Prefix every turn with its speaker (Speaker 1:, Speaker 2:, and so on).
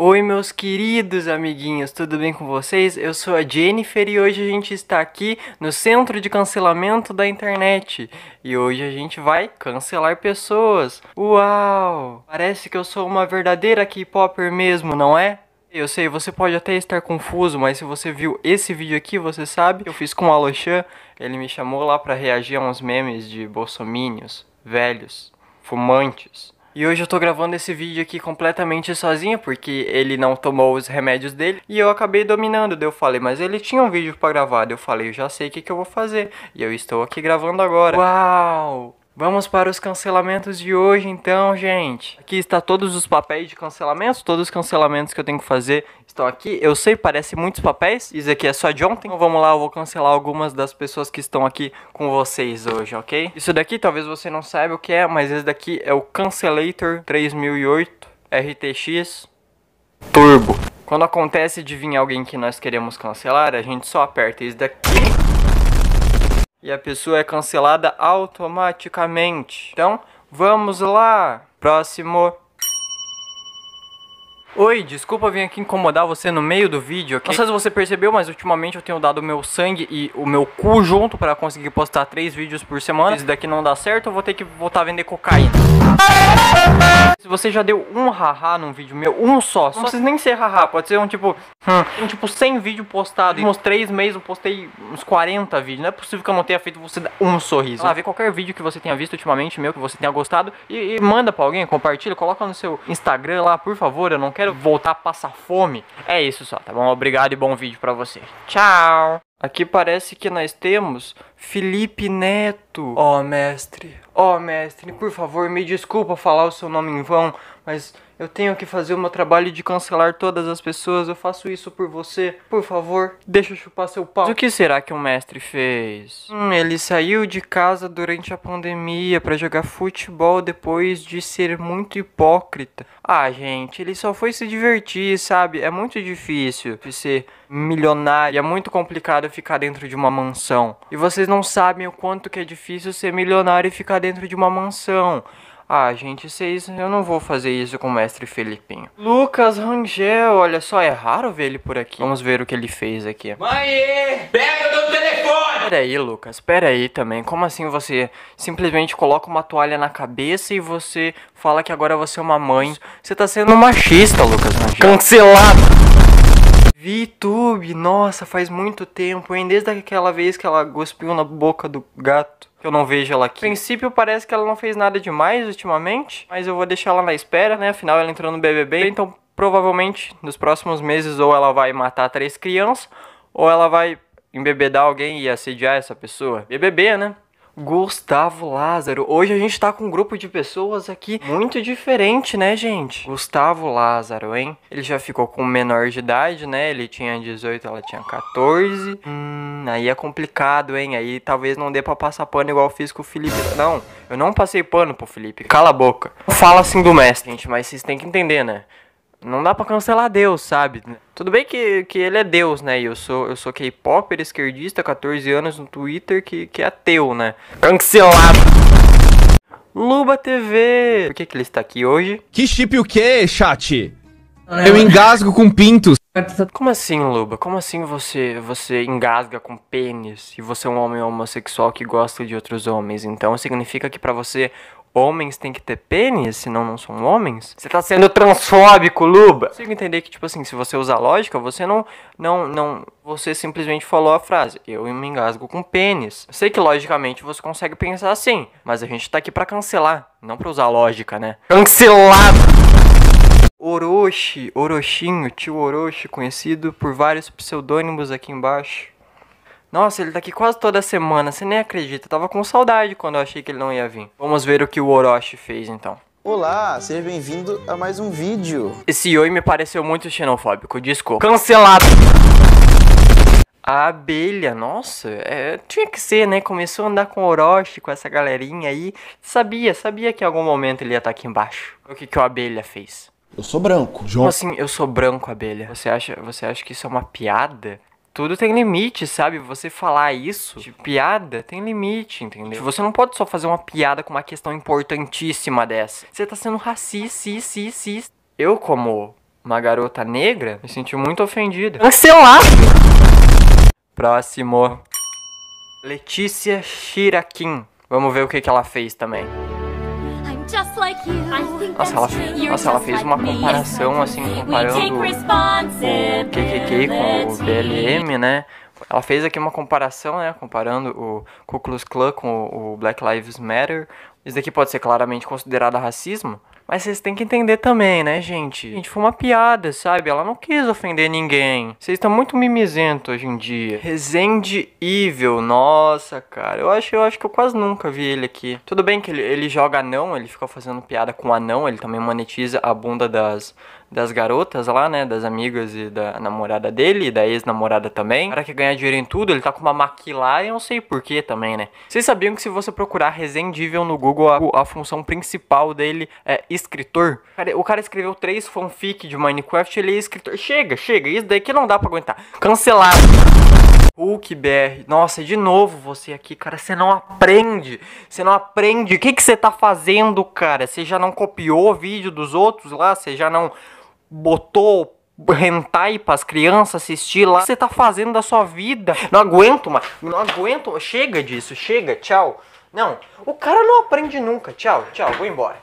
Speaker 1: Oi, meus queridos amiguinhos, tudo bem com vocês? Eu sou a Jennifer e hoje a gente está aqui no Centro de Cancelamento da Internet. E hoje a gente vai cancelar pessoas. Uau! Parece que eu sou uma verdadeira K-Popper mesmo, não é? Eu sei, você pode até estar confuso, mas se você viu esse vídeo aqui, você sabe. Eu fiz com o Alochan, ele me chamou lá para reagir a uns memes de bolsomínios, velhos, fumantes. E hoje eu tô gravando esse vídeo aqui completamente sozinho, porque ele não tomou os remédios dele. E eu acabei dominando, daí eu falei, mas ele tinha um vídeo pra gravar. Daí eu falei, eu já sei o que, que eu vou fazer. E eu estou aqui gravando agora. Uau! Vamos para os cancelamentos de hoje, então, gente. Aqui está todos os papéis de cancelamentos, todos os cancelamentos que eu tenho que fazer estão aqui. Eu sei, parece muitos papéis. Isso aqui é só de ontem. Então vamos lá, eu vou cancelar algumas das pessoas que estão aqui com vocês hoje, ok? Isso daqui talvez você não saiba o que é, mas esse daqui é o Cancelator 3008 RTX Turbo. Quando acontece de vir alguém que nós queremos cancelar, a gente só aperta isso daqui e a pessoa é cancelada automaticamente. Então, vamos lá! Próximo. Oi, desculpa vir aqui incomodar você no meio do vídeo. Não sei se você percebeu, mas ultimamente eu tenho dado o meu sangue e o meu cu junto para conseguir postar três vídeos por semana. Se daqui não dá certo, eu vou ter que voltar a vender cocaína. Se você já deu um haha num vídeo meu, um só, não só... precisa nem ser haha, pode ser um tipo, hum, um tipo 100 vídeos postados. Em uns três meses eu postei uns 40 vídeos. Não é possível que eu não tenha feito você dar um sorriso. Lá, vê qualquer vídeo que você tenha visto ultimamente meu, que você tenha gostado e, e manda pra alguém, compartilha, coloca no seu Instagram lá, por favor. Eu não quero quero voltar a passar fome. É isso só, tá bom? Obrigado e bom vídeo para você. Tchau! Aqui parece que nós temos Felipe Neto. Ó, oh, mestre. Ó, oh, mestre, por favor, me desculpa falar o seu nome em vão, mas eu tenho que fazer o meu trabalho de cancelar todas as pessoas. Eu faço isso por você. Por favor, deixa eu chupar seu pau. Mas o que será que o um mestre fez? Hum, ele saiu de casa durante a pandemia para jogar futebol depois de ser muito hipócrita. Ah, gente, ele só foi se divertir, sabe? É muito difícil ser milionário. É muito complicado ficar dentro de uma mansão. E vocês não sabem o quanto que é difícil ser milionário e ficar dentro de uma mansão. Ah, gente, vocês. É eu não vou fazer isso com o mestre Felipinho. Lucas Rangel, olha só, é raro ver ele por aqui. Vamos ver o que ele fez aqui. Mãe! Pega do telefone! Pera aí, Lucas, pera aí também. Como assim você simplesmente coloca uma toalha na cabeça e você fala que agora você é uma mãe? Você tá sendo machista, Lucas Rangel. Cancelado! VTube, nossa, faz muito tempo, hein? Desde aquela vez que ela cuspiu na boca do gato. Que eu não vejo ela aqui. A princípio parece que ela não fez nada demais ultimamente, mas eu vou deixar ela na espera, né? Afinal ela entrou no BBB, então provavelmente nos próximos meses ou ela vai matar três crianças, ou ela vai embebedar alguém e assediar essa pessoa. BBB, né? Gustavo Lázaro. Hoje a gente tá com um grupo de pessoas aqui muito diferente, né, gente? Gustavo Lázaro, hein? Ele já ficou com menor de idade, né? Ele tinha 18, ela tinha 14. Hum, aí é complicado, hein? Aí talvez não dê pra passar pano igual eu fiz com o Felipe. Não, eu não passei pano pro Felipe. Cala a boca. Fala assim do mestre, gente, mas vocês têm que entender, né? não dá para cancelar Deus, sabe? Tudo bem que, que ele é Deus, né? E eu sou, eu sou K-popper, é esquerdista, 14 anos no Twitter, que, que é ateu, né? Cancelado! Luba TV! Por que, que ele está aqui hoje? Que chip o quê, chat? Eu engasgo com pintos. Como assim, Luba? Como assim você você engasga com pênis e você é um homem homossexual que gosta de outros homens? Então significa que para você homens têm que ter pênis, senão não são homens? Você tá sendo transfóbico, Luba. Eu consigo entender que, tipo assim, se você usar lógica, você não, não, não, você simplesmente falou a frase, eu me engasgo com pênis. sei que logicamente você consegue pensar assim, mas a gente tá aqui para cancelar, não pra usar lógica, né? Cancelado! Orochi, Orochinho, tio Orochi, conhecido por vários pseudônimos aqui embaixo. Nossa, ele tá aqui quase toda semana, você nem acredita. Eu tava com saudade quando eu achei que ele não ia vir. Vamos ver o que o Orochi fez então. Olá, seja bem-vindo a mais um vídeo. Esse oi me pareceu muito xenofóbico, desculpa. Cancelado! A abelha, nossa, é, tinha que ser, né? Começou a andar com o Orochi, com essa galerinha aí. Sabia, sabia que em algum momento ele ia estar tá aqui embaixo. O que, que a abelha fez? Eu sou branco, João. Como assim, eu sou branco, abelha? Você acha, você acha que isso é uma piada? tudo tem limite, sabe? Você falar isso de piada tem limite, entendeu? Tipo, você não pode só fazer uma piada com uma questão importantíssima dessa. Você tá sendo racista, racista. Eu, como uma garota negra, me senti muito ofendida. Cancelar! Próximo. Letícia Shirakin. Vamos ver o que, que ela fez também. Nossa, ela, nossa, ela fez uma comparação, assim, comparando o KKK com o BLM, né? Ela fez aqui uma comparação, né? Comparando o Ku Klux Klan com o Black Lives Matter. Isso daqui pode ser claramente considerado racismo, mas vocês têm que entender também, né, gente? Gente, foi uma piada, sabe? Ela não quis ofender ninguém. Vocês estão muito mimizento hoje em dia. Resende Evil, nossa, cara. Eu acho, eu acho que eu quase nunca vi ele aqui. Tudo bem que ele, ele joga anão, ele fica fazendo piada com anão, ele também monetiza a bunda das das garotas lá, né? Das amigas e da namorada dele, e da ex-namorada também. O cara quer ganhar dinheiro em tudo, ele tá com uma McLaren, não sei porquê também, né? Vocês sabiam que se você procurar Resendível no Google, a, a função principal dele é escritor? Cara, o cara escreveu três fanfic de Minecraft, ele é escritor. Chega, chega, isso daí que não dá pra aguentar. Cancelado. Hulk BR. Nossa, de novo você aqui, cara. Você não aprende. Você não aprende. O que, que você tá fazendo, cara? Você já não copiou o vídeo dos outros lá? Você já não botou hentai as crianças assistir lá. O que você tá fazendo da sua vida? Não aguento, mais Não aguento. Chega disso, chega, tchau. Não, o cara não aprende nunca. Tchau, tchau, vou embora.